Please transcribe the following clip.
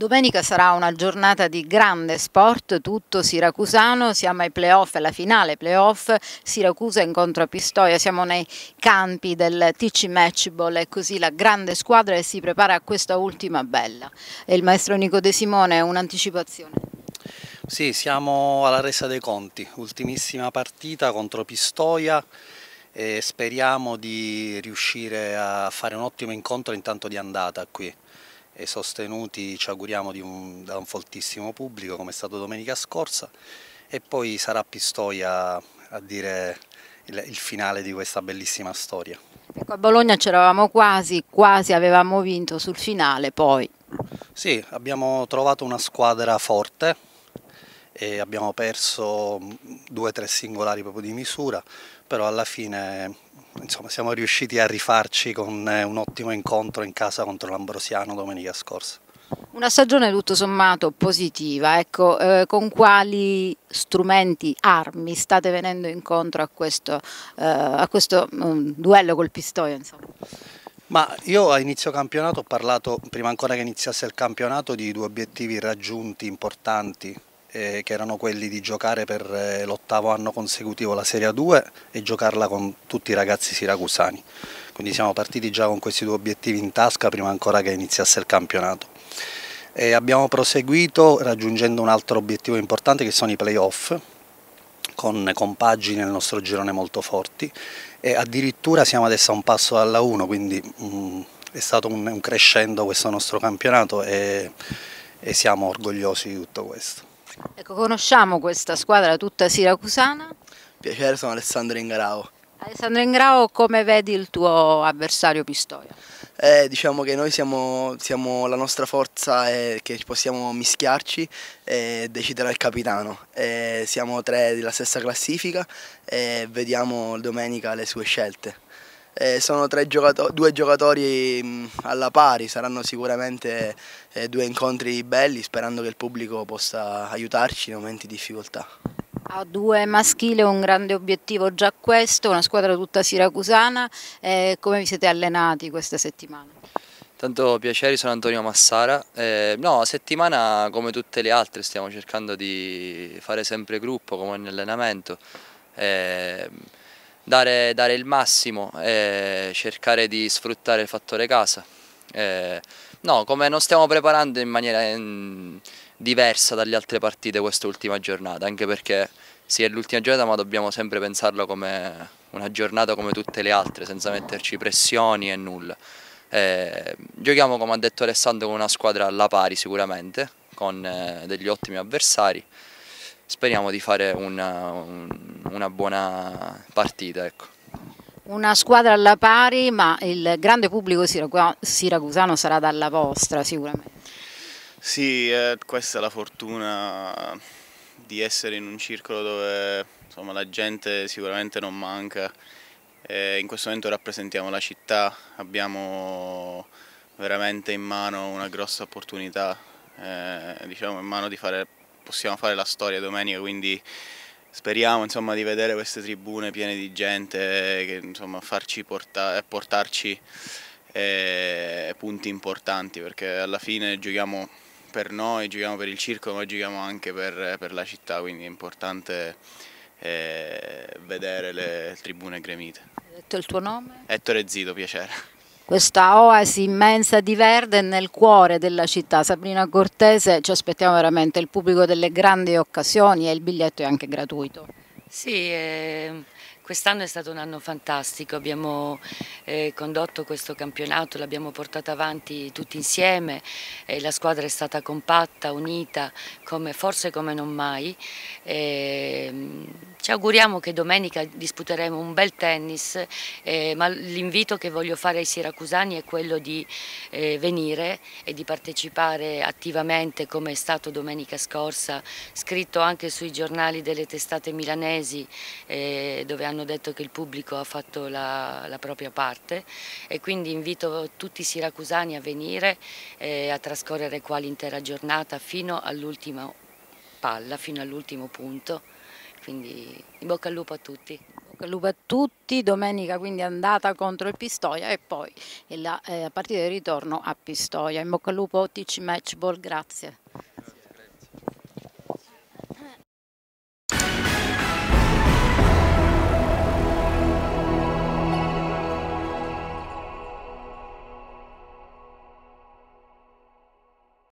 Domenica sarà una giornata di grande sport, tutto siracusano, siamo ai playoff, alla finale playoff, Siracusa incontro a Pistoia, siamo nei campi del TC Matchball è così la grande squadra che si prepara a questa ultima bella. E il maestro Nico De Simone, un'anticipazione. Sì, siamo alla resa dei conti, ultimissima partita contro Pistoia e speriamo di riuscire a fare un ottimo incontro intanto di andata qui e sostenuti ci auguriamo un, da un fortissimo pubblico come è stato domenica scorsa e poi sarà Pistoia a dire il, il finale di questa bellissima storia. Ecco, a Bologna c'eravamo quasi, quasi avevamo vinto sul finale poi. Sì, abbiamo trovato una squadra forte, e abbiamo perso mm, due o tre singolari proprio di misura, però alla fine insomma, siamo riusciti a rifarci con eh, un ottimo incontro in casa contro l'Ambrosiano domenica scorsa. Una stagione tutto sommato positiva, ecco, eh, con quali strumenti, armi state venendo incontro a questo, eh, a questo um, duello col Pistoia? Insomma? Ma io a inizio campionato ho parlato, prima ancora che iniziasse il campionato, di due obiettivi raggiunti importanti eh, che erano quelli di giocare per eh, l'ottavo anno consecutivo la Serie 2 e giocarla con tutti i ragazzi siracusani. Quindi siamo partiti già con questi due obiettivi in tasca prima ancora che iniziasse il campionato. E abbiamo proseguito raggiungendo un altro obiettivo importante che sono i playoff con compagini nel nostro girone molto forti e addirittura siamo adesso a un passo dalla 1 quindi mh, mm, è stato un, un, crescendo questo nostro campionato e, e siamo orgogliosi di tutto questo. Ecco, conosciamo questa squadra tutta siracusana. Piacere, sono Alessandro Ingrao. Alessandro Ingrao, come vedi il tuo avversario Pistoia? Eh, diciamo che noi siamo, siamo la nostra forza e che possiamo mischiarci e decidere il capitano. E siamo tre della stessa classifica e vediamo domenica le sue scelte. Eh, sono giocato due giocatori mh, mm, alla pari, saranno sicuramente eh, due incontri belli sperando che il pubblico possa aiutarci in momenti di difficoltà. A due maschile un grande obiettivo già questo, una squadra tutta siracusana, eh, come vi siete allenati questa settimana? Tanto piacere, sono Antonio Massara. Eh, no, settimana come tutte le altre stiamo cercando di fare sempre gruppo come in allenamento. Eh, dare, dare il massimo e cercare di sfruttare il fattore casa. Eh, no, come non stiamo preparando in maniera in, mm, diversa dalle altre partite ultima giornata, anche perché sì è l'ultima giornata ma dobbiamo sempre pensarla come una giornata come tutte le altre, senza metterci pressioni e nulla. Eh, giochiamo come ha detto Alessandro con una squadra alla pari sicuramente, con eh, degli ottimi avversari speriamo di fare una, un, una buona partita. Ecco. Una squadra alla pari, ma il grande pubblico siracusano sarà dalla vostra sicuramente. Sì, eh, questa è la fortuna di essere in un circolo dove insomma, la gente sicuramente non manca. Eh, in questo momento rappresentiamo la città, abbiamo veramente in mano una grossa opportunità, eh, diciamo in mano di fare possiamo fare la storia domenica, quindi speriamo insomma, di vedere queste tribune piene di gente che insomma, farci porta eh, portarci eh, punti importanti perché alla fine giochiamo per noi, giochiamo per il circo ma giochiamo anche per, per la città quindi è importante eh, vedere le tribune gremite. Hai detto il tuo nome? Ettore Zito, piacere questa oasi immensa di verde nel cuore della città. Sabrina Cortese, ci aspettiamo veramente il pubblico delle grandi occasioni e il biglietto è anche gratuito. Sì, eh, Quest'anno è stato un anno fantastico, abbiamo eh, condotto questo campionato, l'abbiamo portato avanti tutti insieme, eh, la squadra è stata compatta, unita, come, forse come non mai. Eh, ci auguriamo che domenica disputeremo un bel tennis, eh, ma l'invito che voglio fare ai siracusani è quello di eh, venire e di partecipare attivamente come è stato domenica scorsa, scritto anche sui giornali delle testate milanesi eh, dove hanno hanno detto che il pubblico ha fatto la, la propria parte e quindi invito tutti i siracusani a venire e eh, a trascorrere qua l'intera giornata fino all'ultima palla, fino all'ultimo punto, quindi in bocca al lupo a tutti. In bocca al Lupo a tutti, domenica quindi andata contro il Pistoia e poi la eh, partita di ritorno a Pistoia. In bocca al lupo a TC Matchball, grazie.